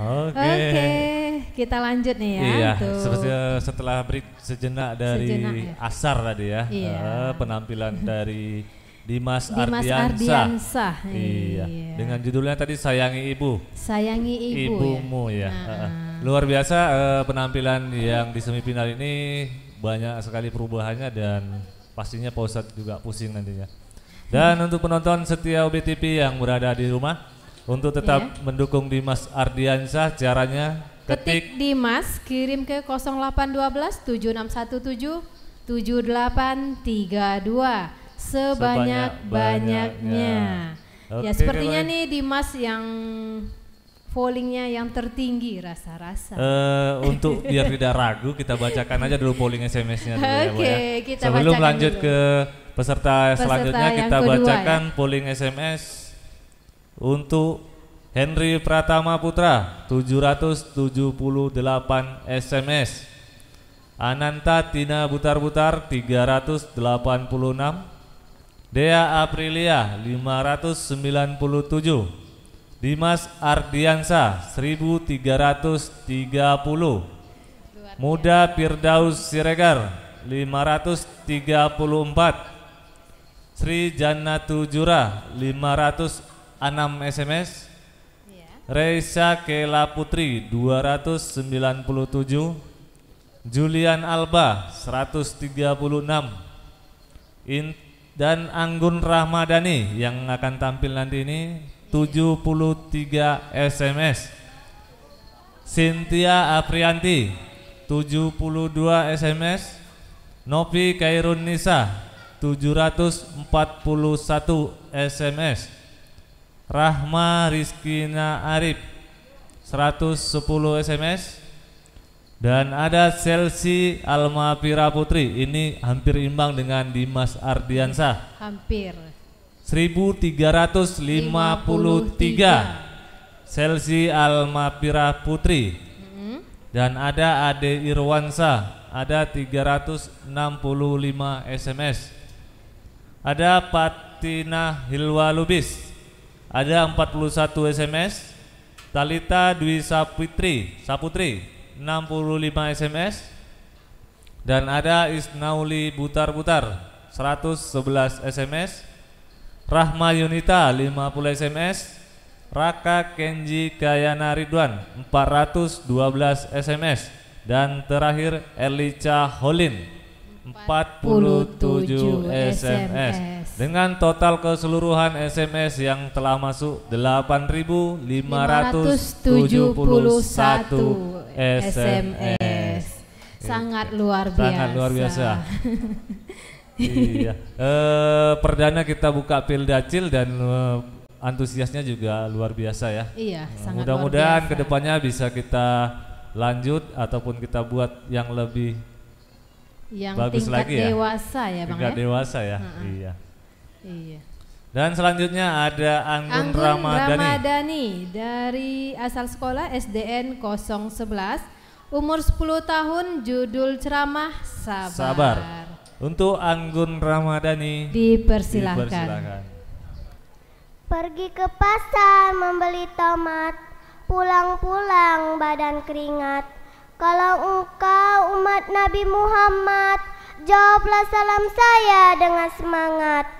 Oke. Okay. okay, kita lanjut nih ya. Iya, setelah, setelah break sejenak dari sejenak, ya. Asar tadi ya. Iya. Uh, penampilan dari Dimas, Dimas Ardiansa. Iya, iya. Dengan judulnya tadi Sayangi Ibu. Sayangi Ibu. Ya. Ibumu ya. ya. Nah. Uh, luar biasa uh, penampilan yang di semifinal ini banyak sekali perubahannya dan pastinya Pak juga pusing nantinya. Dan hmm. untuk penonton setia OBTP yang berada di rumah, untuk tetap yeah. mendukung Dimas Ardiansyah caranya ketik, ketik Dimas kirim ke 0812 7617 7832 sebanyak-banyaknya. Okay, ya sepertinya kalau... nih Dimas yang pollingnya yang tertinggi rasa-rasa. Uh, untuk biar tidak ragu kita bacakan aja dulu polling SMS-nya dulu ya, okay, ya. Kita Sebelum lanjut dulu. ke peserta, peserta selanjutnya kita kedua, bacakan ya? polling SMS untuk Henry Pratama Putra 778 SMS Ananta Tina Butar-Butar 386 Dea Aprilia 597 Dimas Ardiansa 1330 Muda Pirdaus Siregar 534 Sri Jannatu Jura Anam SMS Yeah. Reisa Kela Putri 297 Julian Alba 136 In, dan Anggun Rahmadani yang akan tampil nanti ini 73 SMS Cynthia Aprianti 72 SMS Novi Kairun Nisa 741 SMS Rahma Rizkina Arif 110 SMS dan ada Selsi Alma Pira Putri ini hampir imbang dengan Dimas Ardiansah hampir 1353 Selsi Chelsea Alma Pira Putri hmm dan ada Ade Irwansa ada 365 SMS ada Patina Hilwa Lubis ada 41 SMS. Talita Dwi Saputri, Saputri 65 SMS. Dan ada Isnauli Butar-Butar 111 SMS. Rahma Yunita 50 SMS. Raka Kenji Kayana Ridwan 412 SMS dan terakhir Elica Holin 47 SMS dengan total keseluruhan SMS yang telah masuk 8.571 SMS. Sangat luar biasa. Sangat luar biasa. iya. E, perdana kita buka Pildacil dan e, antusiasnya juga luar biasa ya. Iya, e, sangat Mudah-mudahan kedepannya bisa kita lanjut ataupun kita buat yang lebih yang bagus tingkat lagi ya. dewasa ya, ya Bang tingkat ya. dewasa ya. Uh -huh. Iya. Iya. Dan selanjutnya ada Anggun, Anggun Ramadhani. Ramadhani dari asal sekolah SDN 011, umur 10 tahun, judul ceramah sabar. Sabar. Untuk Anggun Ramadhani dipersilahkan. dipersilahkan. Pergi ke pasar membeli tomat, pulang-pulang badan keringat. Kalau engkau umat Nabi Muhammad, jawablah salam saya dengan semangat.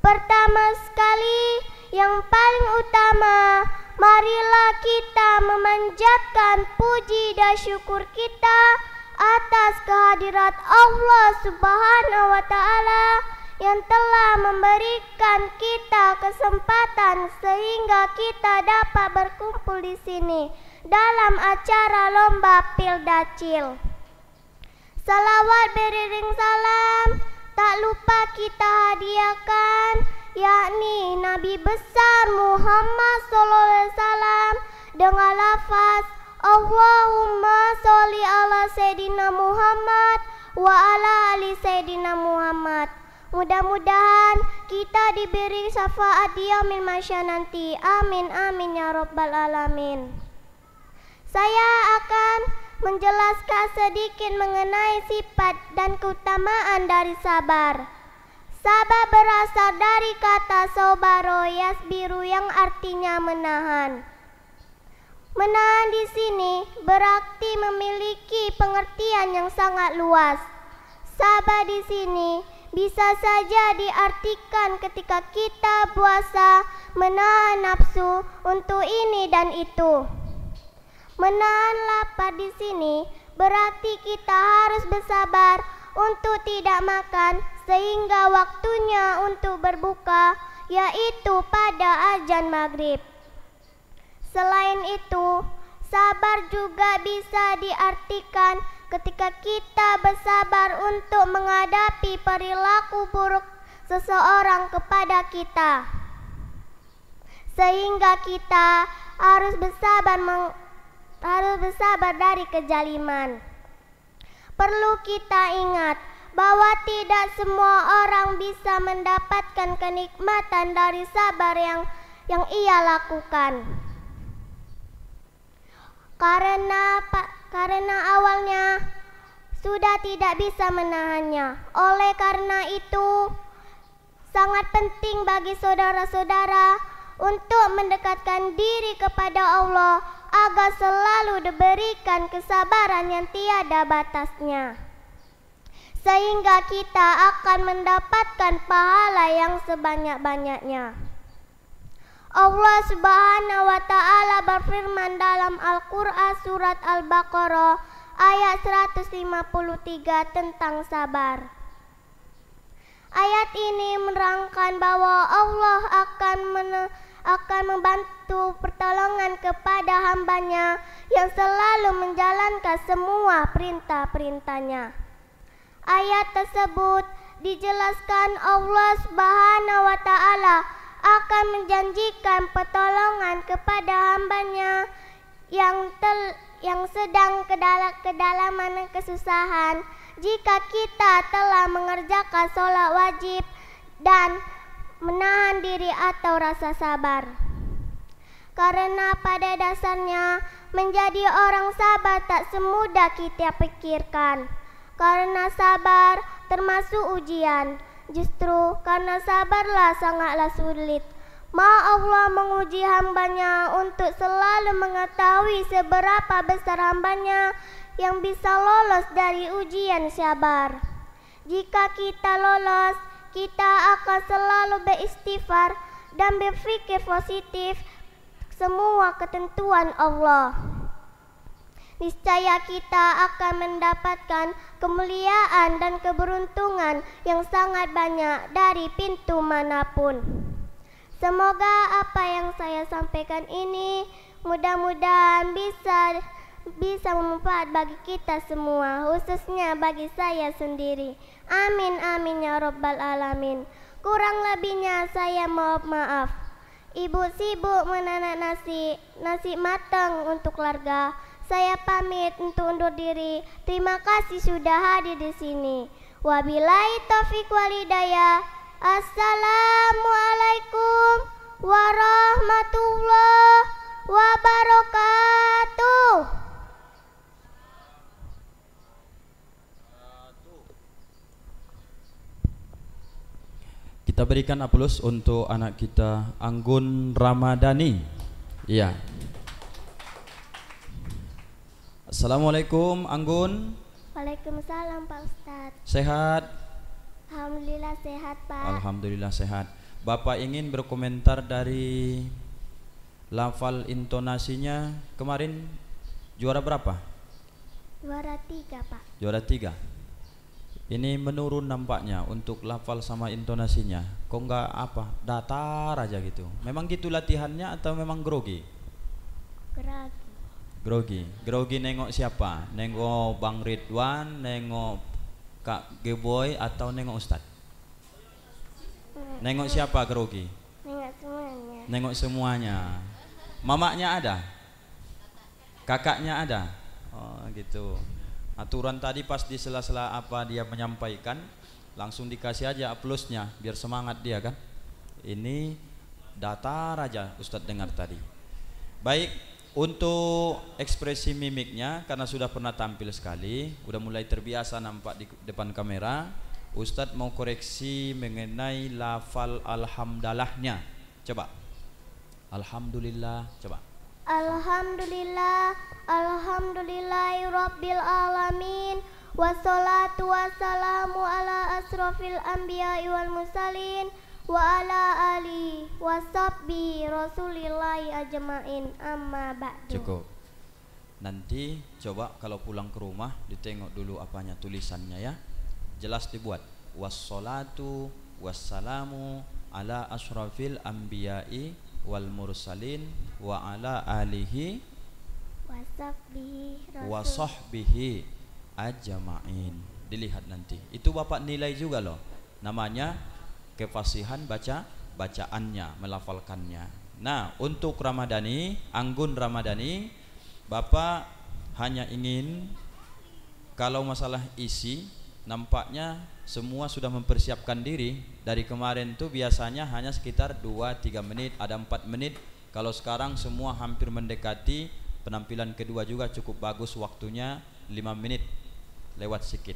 Pertama sekali, yang paling utama, marilah kita memanjatkan puji dan syukur kita atas kehadirat Allah Subhanahu wa taala yang telah memberikan kita kesempatan sehingga kita dapat berkumpul di sini dalam acara lomba Pildacil. Salawat beriring salam tak lupa kita hadiahkan yakni Nabi besar Muhammad Sallallahu Alaihi Wasallam dengan lafaz Allahumma sholli ala Sayyidina Muhammad wa ala ali Sayyidina Muhammad. Mudah-mudahan kita diberi syafaat di yaumil masya nanti. Amin amin ya rabbal alamin. Saya akan menjelaskan sedikit mengenai sifat dan keutamaan dari sabar. Sabar berasal dari kata sobaro biru yang artinya menahan. Menahan di sini berarti memiliki pengertian yang sangat luas. Sabar di sini bisa saja diartikan ketika kita puasa menahan nafsu untuk ini dan itu. Menahan lapar di sini berarti kita harus bersabar untuk tidak makan sehingga waktunya untuk berbuka yaitu pada azan maghrib. Selain itu, sabar juga bisa diartikan ketika kita bersabar untuk menghadapi perilaku buruk seseorang kepada kita. Sehingga kita harus bersabar meng harus bersabar dari kejaliman. Perlu kita ingat bahwa tidak semua orang bisa mendapatkan kenikmatan dari sabar yang yang ia lakukan. Karena karena awalnya sudah tidak bisa menahannya. Oleh karena itu, sangat penting bagi saudara-saudara untuk mendekatkan diri kepada Allah agar selalu diberikan kesabaran yang tiada batasnya sehingga kita akan mendapatkan pahala yang sebanyak-banyaknya. Allah Subhanahu wa taala berfirman dalam Al-Qur'an surat Al-Baqarah ayat 153 tentang sabar. Ayat ini menerangkan bahwa Allah akan menentukan akan membantu pertolongan kepada hambanya yang selalu menjalankan semua perintah-perintahnya. Ayat tersebut dijelaskan Allah Subhanahu wa taala akan menjanjikan pertolongan kepada hambanya yang tel, yang sedang kedala, kedalaman kesusahan jika kita telah mengerjakan sholat wajib dan menahan diri atau rasa sabar. Karena pada dasarnya menjadi orang sabar tak semudah kita pikirkan. Karena sabar termasuk ujian. Justru karena sabarlah sangatlah sulit. Ma Allah menguji hambanya untuk selalu mengetahui seberapa besar hambanya yang bisa lolos dari ujian sabar. Jika kita lolos, kita akan selalu beristighfar dan berpikir positif semua ketentuan Allah. Niscaya kita akan mendapatkan kemuliaan dan keberuntungan yang sangat banyak dari pintu manapun. Semoga apa yang saya sampaikan ini mudah-mudahan bisa bisa memanfaat bagi kita semua, khususnya bagi saya sendiri. Amin, amin ya Rabbal 'Alamin. Kurang lebihnya saya mohon maaf. Ibu sibuk menanak nasi, nasi matang untuk keluarga. Saya pamit untuk undur diri. Terima kasih sudah hadir di sini. Wabillahi taufiq walidaya. Assalamualaikum warahmatullahi Kita berikan aplaus untuk anak kita Anggun Ramadhani. Iya. Assalamualaikum Anggun. Waalaikumsalam Pak Ustaz Sehat? Alhamdulillah sehat Pak. Alhamdulillah sehat. Bapak ingin berkomentar dari lafal intonasinya kemarin juara berapa? Juara tiga Pak. Juara tiga ini menurun nampaknya untuk lafal sama intonasinya kok nggak apa datar aja gitu memang gitu latihannya atau memang grogi grogi grogi grogi nengok siapa nengok bang Ridwan nengok kak Geboy atau nengok Ustad nengok siapa grogi nengok semuanya nengok semuanya mamaknya ada kakaknya ada oh gitu aturan tadi pas di sela-sela apa dia menyampaikan langsung dikasih aja plusnya biar semangat dia kan ini data raja Ustadz dengar tadi baik untuk ekspresi mimiknya karena sudah pernah tampil sekali udah mulai terbiasa nampak di depan kamera Ustadz mau koreksi mengenai lafal alhamdalahnya coba Alhamdulillah coba Alhamdulillah Alhamdulillahirabbil alamin wassalatu wassalamu ala asrofil anbiya wal mursalin wa ala ali wasabbi rasulillahi ajmain amma ba'du cukup nanti coba kalau pulang ke rumah ditengok dulu apanya tulisannya ya jelas dibuat wassalatu wassalamu ala asrofil anbiya wal mursalin wa ala alihi wa sahbihi ajma'in. Dilihat nanti. Itu Bapak nilai juga loh. Namanya kefasihan baca bacaannya, melafalkannya. Nah, untuk Ramadhani, Anggun Ramadhani, Bapak hanya ingin kalau masalah isi nampaknya semua sudah mempersiapkan diri dari kemarin tuh biasanya hanya sekitar 2-3 menit ada 4 menit kalau sekarang semua hampir mendekati penampilan kedua juga cukup bagus waktunya 5 menit lewat sedikit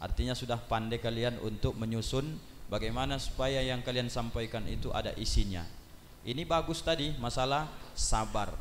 artinya sudah pandai kalian untuk menyusun bagaimana supaya yang kalian sampaikan itu ada isinya ini bagus tadi masalah sabar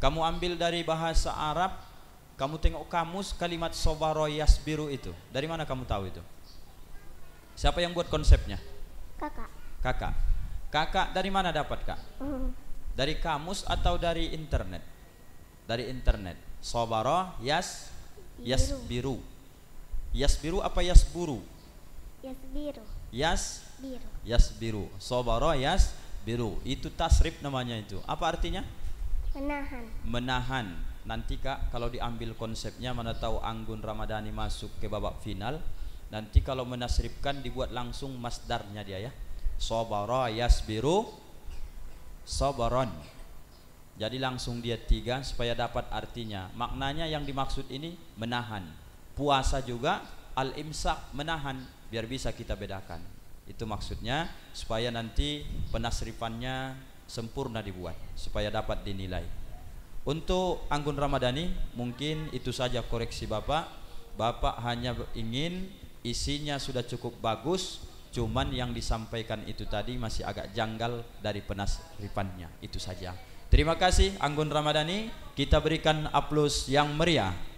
kamu ambil dari bahasa Arab kamu tengok kamus kalimat sobaro yasbiru itu. Dari mana kamu tahu itu? Siapa yang buat konsepnya? Kakak. Kakak. Kakak dari mana dapat kak? Dari kamus atau dari internet? Dari internet. Sobaro yas yasbiru. Yasbiru apa yasburu? Yasbiru. Yas biru. Yas biru. Sobaro yas biru. Itu tasrif namanya itu. Apa artinya? Menahan. Menahan nanti kak kalau diambil konsepnya mana tahu Anggun Ramadhani masuk ke babak final nanti kalau menasribkan dibuat langsung masdarnya dia ya sabara yasbiru sabaron jadi langsung dia tiga supaya dapat artinya maknanya yang dimaksud ini menahan puasa juga al imsak menahan biar bisa kita bedakan itu maksudnya supaya nanti penasrifannya sempurna dibuat supaya dapat dinilai untuk Anggun Ramadhani mungkin itu saja koreksi Bapak. Bapak hanya ingin isinya sudah cukup bagus, cuman yang disampaikan itu tadi masih agak janggal dari penasrifannya. Itu saja. Terima kasih Anggun Ramadhani. Kita berikan aplaus yang meriah.